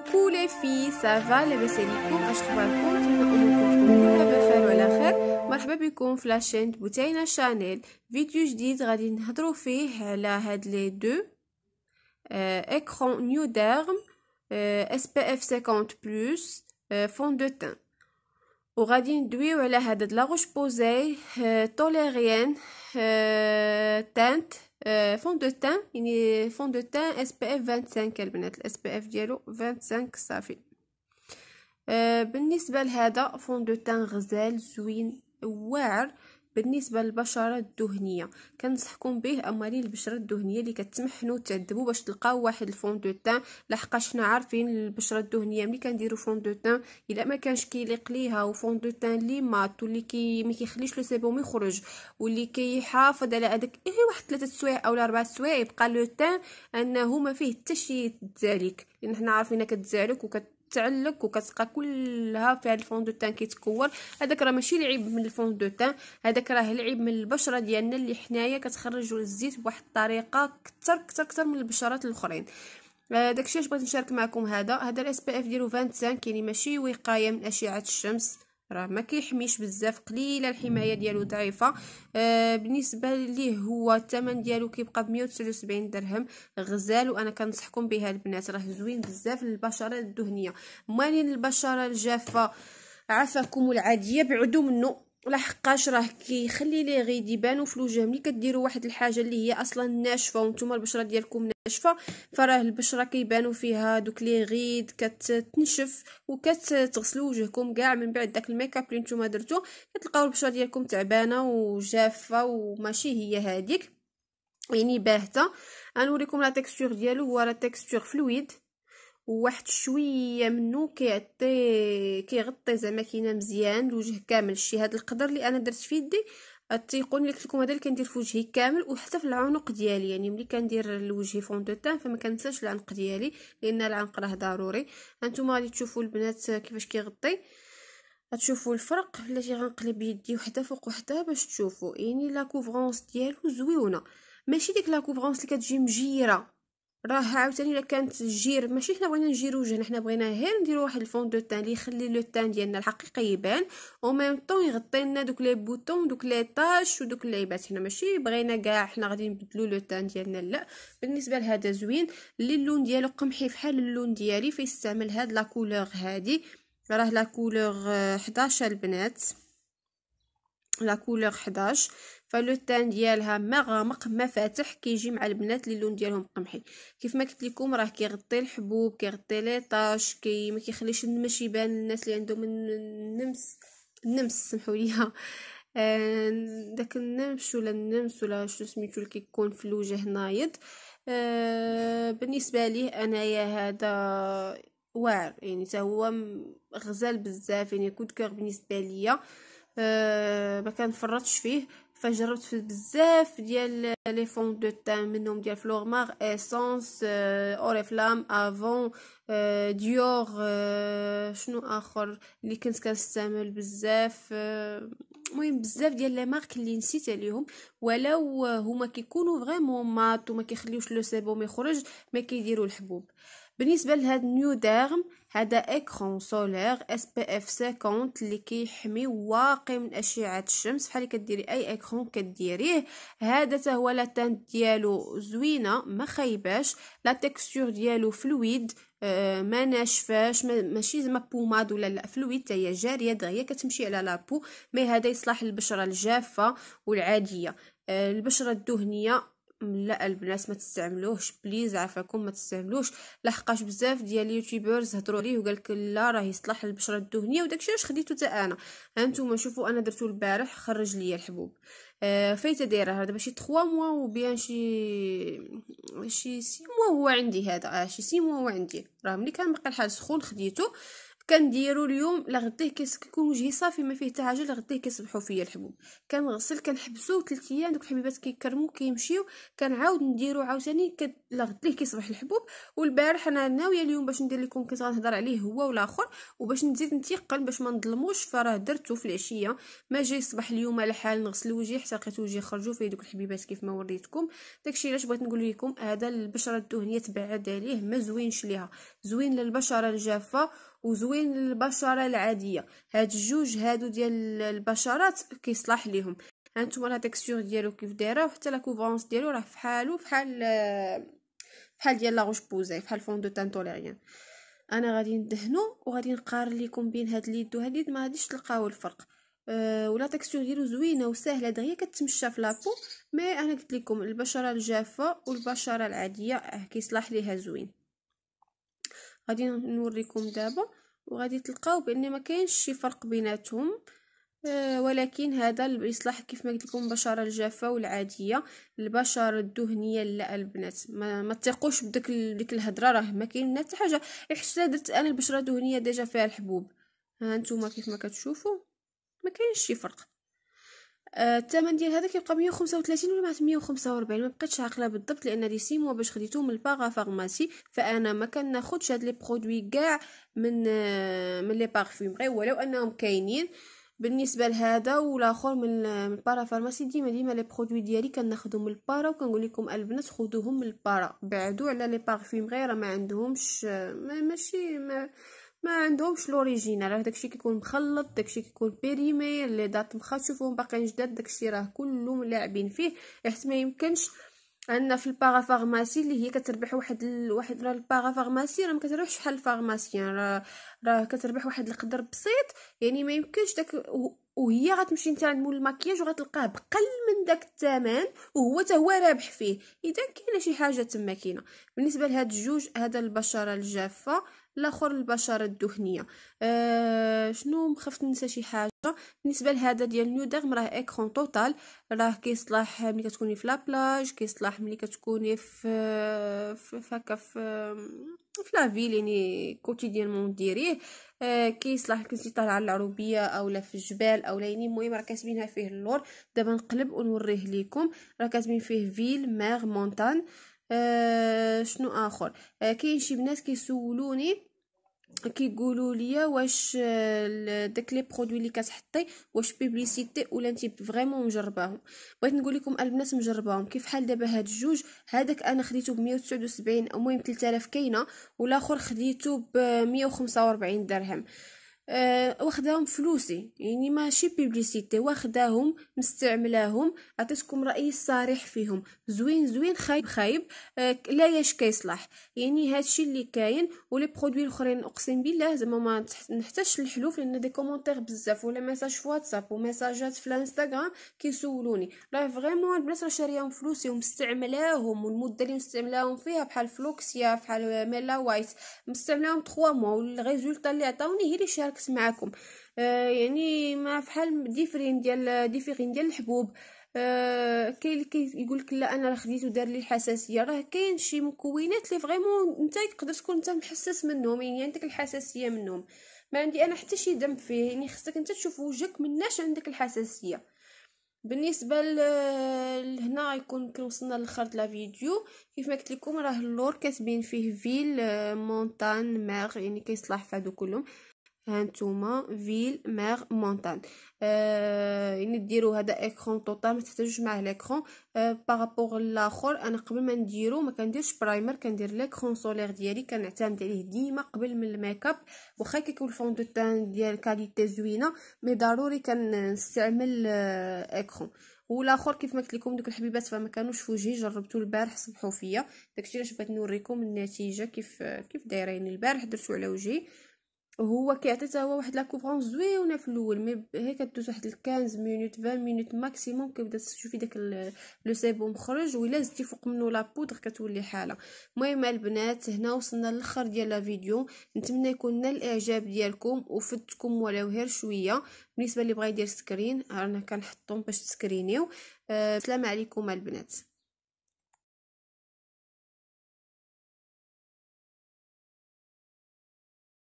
كوكو لي في سافا لاباس عليكم اش اخباركم كنقول لكم تكونوا بخير وعلى خير مرحبا بكم في لاشين بوتينا شانيل فيديو جديد غادي نهضروا فيه على هاد لي دو اكرون نيو ديرم اس بي اف 50 بلس فون دو تان وغادي ندويو على هاد لاغوش بوزاي توليريان تانت فون دو تان يعني فون دو تان اس بي اف 25 البنات الاس بي اف ديالو 25 صافي بالنسبه لهذا فون دو تان غزال زوين واعر بالنسبه للبشره الدهنيه كنصحكم به امالي البشره الدهنيه اللي كتمحنوا تعذبوا باش تلقاو واحد الفون دو تان لحقاش حنا عارفين البشره الدهنيه ملي كنديروا فون دو تان الا ما كانش كيليق ليها وفون دو تان لي مات واللي كي ما كيخليش لو سيبوم يخرج واللي كيحافظ على هذاك اي واحد ثلاثه سوايع اولا اربع سوايع يبقى لو تان انه ما فيه حتى شي تزالك لان حنا عارفين كتزالك وكت كتعلق وكتبقى كلها فيها الفون دو تان كيتكور هذاك راه ماشي لعيب من الفون دو تان هذاك راه لعيب من البشره ديالنا اللي حنايا كتخرجوا الزيت بواحد الطريقه كتر كتر كتر من البشرات الاخرين آه، داكشي اش بغيت نشارك معكم هذا هذا الاس بي اف ديالو 25 كاين ماشي وقايه من اشعه الشمس راه ما كيحميش بزاف قليله الحمايه ديالو ضعيفه آه بالنسبه ليه هو الثمن ديالو كيبقى ب 179 درهم غزال وانا كنصحكم بها البنات راه زوين بزاف للبشره الدهنيه مالين البشره الجافه عفاكم العاديه بعدو منه لحقاش راه كيخلي لي غيد يبانو في الوجه ملي كديروا واحد الحاجه اللي هي اصلا ناشفه وانتم البشره ديالكم ناشفه فراه البشره كيبانو فيها دوك لي غيد كتنشف وكتغسلوا وجهكم كاع من بعد داك الميكاب اللي نتوما درتو كتلقاو البشره ديالكم تعبانه وجافه وماشي هي هذيك يعني باهته غنوريكم لا تيكستور ديالو هو راه تيكستور فلويد وواحد شويه منه كيعطي كيغطي زعما كاينه مزيان الوجه كامل شي هذا القدر اللي انا درت في يدي تيقول لك لكم هذا اللي كندير في وجهي كامل وحتى في العنق ديالي يعني ملي كندير لوجهي فون دو تان فما كنساش العنق ديالي لان العنق راه ضروري هانتوما غادي تشوفوا البنات كيفاش كيغطي غتشوفوا الفرق بلاتي غنقلب يدي وحده فوق وحده باش تشوفوا يعني لا كوفرونس ديالو زويونه ماشي ديك لا كوفرونس اللي كتجي مجيره راه عاوتاني الا كانت الجير ماشي حنا بغينا نجيرو وجهنا حنا بغينا غير نديرو واحد الفون دو تان اللي يخلي لو تان ديالنا الحقيقي يبان او ميم طون يغطي لنا دوك لي بوتون دوك لي طاش ودوك اللعيبات حنا ماشي بغينا كاع حنا غادي نبدلو لو تان ديالنا لا بالنسبه لهذا زوين اللي اللون ديالو قمحي فحال اللون ديالي فيستعمل هاد لا كولور هادي راه لا كولور 11 البنات لا كولور 11 فلوتان ديالها ما غامق ما فاتح كيجي مع البنات اللي اللون ديالهم قمحي كيف ما قلت لكم راه كيغطي الحبوب كيغطي ليطاش كي ما كيخليش النمش يبان للناس اللي عندهم النمس النمس سمحوا لي آه، داك النمش ولا النمس ولا شنو سميتو اللي كيكون في الوجه نايض آه بالنسبه ليه انايا هذا واعر يعني حتى هو غزال بزاف يعني كود كور بالنسبه ليا أه ما كنفرطش فيه فجربت بزاف ديال لي فون دو تان منهم ديال فلورمار اسونس اوريفلام افون ديور شنو اخر اللي كنت كنستعمل بزاف المهم بزاف ديال لي مارك اللي نسيت عليهم ولو هما كيكونوا فريمون مات وما كيخليوش لو سيبوم يخرج ما كيديروا الحبوب بالنسبه لهاد نيو ديرم هذا اكرون سولير اس بي اف 50 اللي كيحمي واقي من اشعه الشمس بحال كديري اي اكرون كديريه هذا حتى هو لاتانت ديالو زوينه ما خايباش لا تيكستور ديالو فلويد آه ما ناشفاش ماشي زعما بوماد ولا لا فلويد هي جاريه دغيا كتمشي على لابو مي هذا يصلح للبشره الجافه والعاديه آه البشره الدهنيه لا البنات ما تستعملوهش بليز عفاكم ما تستعملوش لحقاش بزاف ديال اليوتيوبرز هضروا عليه وقال لك لا راه يصلح للبشره الدهنيه وداكشي علاش خديته حتى انا هانتوما شوفوا انا درتو البارح خرج ليا الحبوب آه فايته دايره هذا شي 3 موا وبيان شي شي سي موا هو عندي هذا آه شي سي موا هو عندي راه ملي كان باقي الحال سخون خديته كنديرو اليوم لغديه كيكون وجهي صافي ما فيه حتى حاجه لغديه كيصبحوا فيا الحبوب كنغسل كنحبسو 3 ايام دوك الحبيبات كيكرمو كيمشيو كنعاود نديرو عاوتاني لغديه كيصبح الحبوب والبارح انا ناويه اليوم باش ندير لكم كنت غنهضر عليه هو والاخر وباش نزيد نتيقن باش ما نظلموش فراه درتو في العشيه ما جاي صباح اليوم على حال نغسل وجهي حتى لقيت وجهي خرجوا فيه دوك الحبيبات كيف ما وريتكم داكشي علاش بغيت نقول لكم هذا البشره الدهنيه تبعد عليه ما زوينش ليها زوين للبشره الجافه وزوين للبشره العاديه هاد الجوج هادو ديال البشرات كيصلح ليهم هانتوما لا تكستور ديالو كيف دايره وحتى لا كوفرونس ديالو راه فحالو فحال بحال ديال لا بوزي فحال فون دو تان توليريان انا غادي ندهنو وغادي نقارن لكم بين هاد اليد وهاد اليد ما غاديش تلقاو الفرق أه ولا تكستور ديالو زوينه وسهله دغيا كتمشى في لابو مي انا قلت لكم البشره الجافه والبشره العاديه آه، كيصلح ليها زوين غادي نوريكم دابا وغادي تلقاو بان ما كاينش شي فرق بيناتهم آه، ولكن هذا الاصلاح كيف ما قلت لكم البشره الجافه والعاديه البشره الدهنيه لا البنات ما, ما تيقوش بديك ديك الهضره راه ما كاين حتى حاجه احسن درت انا البشره الدهنيه ديجا فيها الحبوب ها انتم كيف ما كتشوفوا ما كاينش شي فرق آه، الثمن ديال هذا كيبقى 135 ولا 145 ما بقيتش عاقله بالضبط لان لي سيمو باش خديتو من الباغا فارماسي فانا ما كناخذش هاد لي برودوي كاع من آه، من لي بارفوم غير ولو انهم كاينين بالنسبه لهذا والاخر من آه، بارا فارماسي ديما ديما لي برودوي ديالي كناخذهم من البارا وكنقول لكم البنات خذوهم من البارا بعدو على لي بارفوم غير ما عندهمش ماشي ما ما عندهمش لوريجينال راه داكشي كيكون مخلط داكشي كيكون بيريمي لي دات مخا تشوفوهم باقيين جداد داكشي راه كلهم لاعبين فيه حيت ما يمكنش عندنا في الباغافارماسي اللي هي كتربح واحد ال... واحد راه الباغافارماسي راه ما كتربحش بحال الفارماسيان راه راه كتربح واحد القدر بسيط يعني ما يمكنش داك وهي غتمشي نتا عند مول الماكياج وغتلقاه بقل من داك الثمن وهو حتى هو رابح فيه اذا كاينه شي حاجه تما كاينه بالنسبه لهاد الجوج هذا البشره الجافه الاخر البشره الدهنيه أه شنو مخفت ننسى شي حاجه بالنسبه لهذا ديال نيوديرم راه اكرون توتال راه كيصلاح ملي كتكوني في لابلاج كيصلاح ملي كتكوني في في هكا في في لافيل يعني كوتيديانمون ديريه آه كيصلاح كنتي طالعه العروبيه اولا في الجبال اولا يعني المهم راه كاتبينها فيه اللور دابا نقلب ونوريه ليكم راه كاتبين فيه فيل ماغ مونتان آه آه، شنو اخر آه كاين شي بنات كيسولوني كيقولوا لي واش آه، داك لي برودوي اللي كتحطي واش بيبليسيتي ولا انت فريمون مجرباهم بغيت نقول لكم البنات مجرباهم كيف حال دابا هاد الجوج هذاك انا خديته ب 179 المهم 3000 كاينه والاخر خديته ب 145 درهم أه واخداهم فلوسي يعني ماشي بيبليسيتي واخداهم مستعملاهم عطيتكم رايي الصريح فيهم زوين زوين خايب خايب أه لا يش كيصلح يعني هادشي اللي كاين ولي برودوي الاخرين اقسم بالله زعما ما نحتاجش الحلوف لان دي كومونتير بزاف ولا ميساج في واتساب وميساجات في الانستغرام كيسولوني راه فريمون البنات راه شاريهم فلوسي ومستعملاهم والمده اللي مستعملاهم فيها بحال فلوكسيا بحال ميلا وايت مستعملاهم 3 موا والريزولتا اللي عطاوني هي اللي نتناقش معكم آه يعني ما بحال ديفرين ديال ديفرين ديال الحبوب آه كاين اللي كيقول لك لا انا راه خديته دار لي الحساسيه راه كاين شي مكونات اللي فريمون انت تقدر تكون انت محسس منهم يعني عندك الحساسيه منهم ما عندي انا حتى شي ذنب فيه يعني خصك انت تشوف وجهك مناش عندك الحساسيه بالنسبه لهنا يكون وصلنا لاخر لا فيديو كيف ما قلت لكم راه اللور كاتبين فيه فيل آه، مونتان ماغ يعني كيصلح فهادو كلهم هانتوما فيل مير مونتان آه يعني ديروا هذا اكرون طوطال ما تحتاجوش معاه ليكرون بارابور آه، لاخر انا قبل ما نديرو ما كنديرش برايمر كندير ليكرون سولير ديالي كنعتمد عليه ديما قبل من الميكاب واخا كيكون الفون دو تان ديال كاليتي زوينه مي ضروري كنستعمل آه اكرون والاخر كيف ما قلت لكم دوك الحبيبات فما كانوش في وجهي جربتو البارح صبحوا فيا داكشي علاش بغيت نوريكم النتيجه كيف آه، كيف دايرين البارح درتو على وجهي هو كيعطي حتى هو واحد لاكوفرونس زويونه في الاول مي هي كدوز واحد 15 مينوت 20 مينوت ماكسيموم كيبدا تشوفي داك لو سيبو مخرج الا زدتي فوق منه لا بودغ كتولي حاله المهم البنات هنا وصلنا للاخر ديال لا فيديو نتمنى يكون نال الاعجاب ديالكم وفدتكم ولو غير شويه بالنسبه اللي بغى يدير سكرين رانا كنحطهم باش تسكرينيو آه، السلام أه عليكم البنات